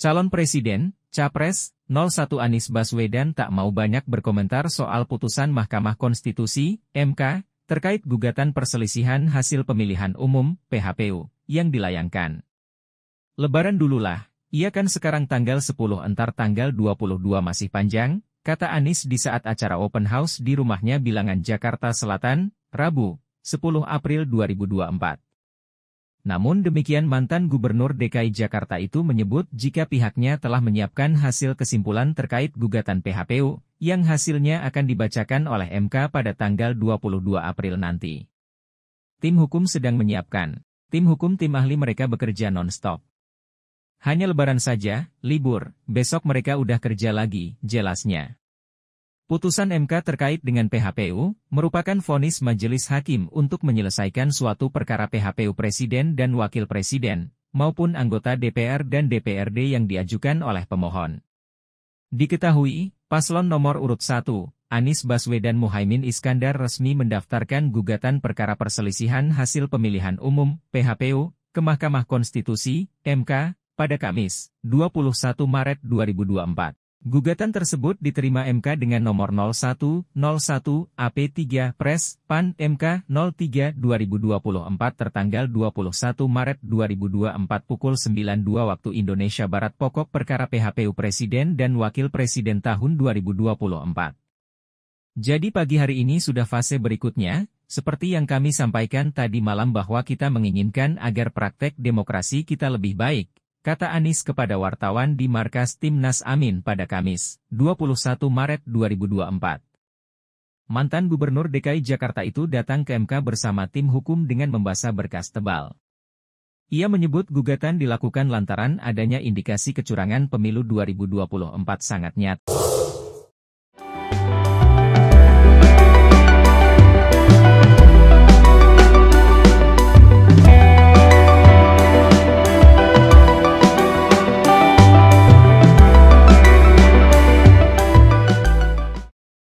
Calon Presiden, Capres, 01 Anies Baswedan tak mau banyak berkomentar soal putusan Mahkamah Konstitusi, MK, terkait gugatan perselisihan hasil pemilihan umum, PHPU, yang dilayangkan. Lebaran dululah, ia kan sekarang tanggal 10 entar tanggal 22 masih panjang, kata Anies di saat acara open house di rumahnya Bilangan Jakarta Selatan, Rabu, 10 April 2024. Namun demikian mantan Gubernur DKI Jakarta itu menyebut jika pihaknya telah menyiapkan hasil kesimpulan terkait gugatan PHPU, yang hasilnya akan dibacakan oleh MK pada tanggal 22 April nanti. Tim hukum sedang menyiapkan. Tim hukum tim ahli mereka bekerja non-stop. Hanya lebaran saja, libur, besok mereka udah kerja lagi, jelasnya. Putusan MK terkait dengan PHPU merupakan vonis majelis hakim untuk menyelesaikan suatu perkara PHPU Presiden dan Wakil Presiden, maupun anggota DPR dan DPRD yang diajukan oleh pemohon. Diketahui, paslon nomor urut 1, Anies Baswedan Muhaimin Iskandar resmi mendaftarkan gugatan perkara perselisihan hasil pemilihan umum PHPU ke Mahkamah Konstitusi, MK, pada Kamis, 21 Maret 2024. Gugatan tersebut diterima MK dengan nomor 0101 AP3 Pres PAN MK 03 2024 tertanggal 21 Maret 2024 pukul 92 waktu Indonesia Barat pokok perkara PHPU Presiden dan Wakil Presiden tahun 2024. Jadi pagi hari ini sudah fase berikutnya, seperti yang kami sampaikan tadi malam bahwa kita menginginkan agar praktek demokrasi kita lebih baik kata Anis kepada wartawan di markas Timnas Amin pada Kamis, 21 Maret 2024. Mantan Gubernur DKI Jakarta itu datang ke MK bersama tim hukum dengan membasah berkas tebal. Ia menyebut gugatan dilakukan lantaran adanya indikasi kecurangan pemilu 2024 sangat nyata.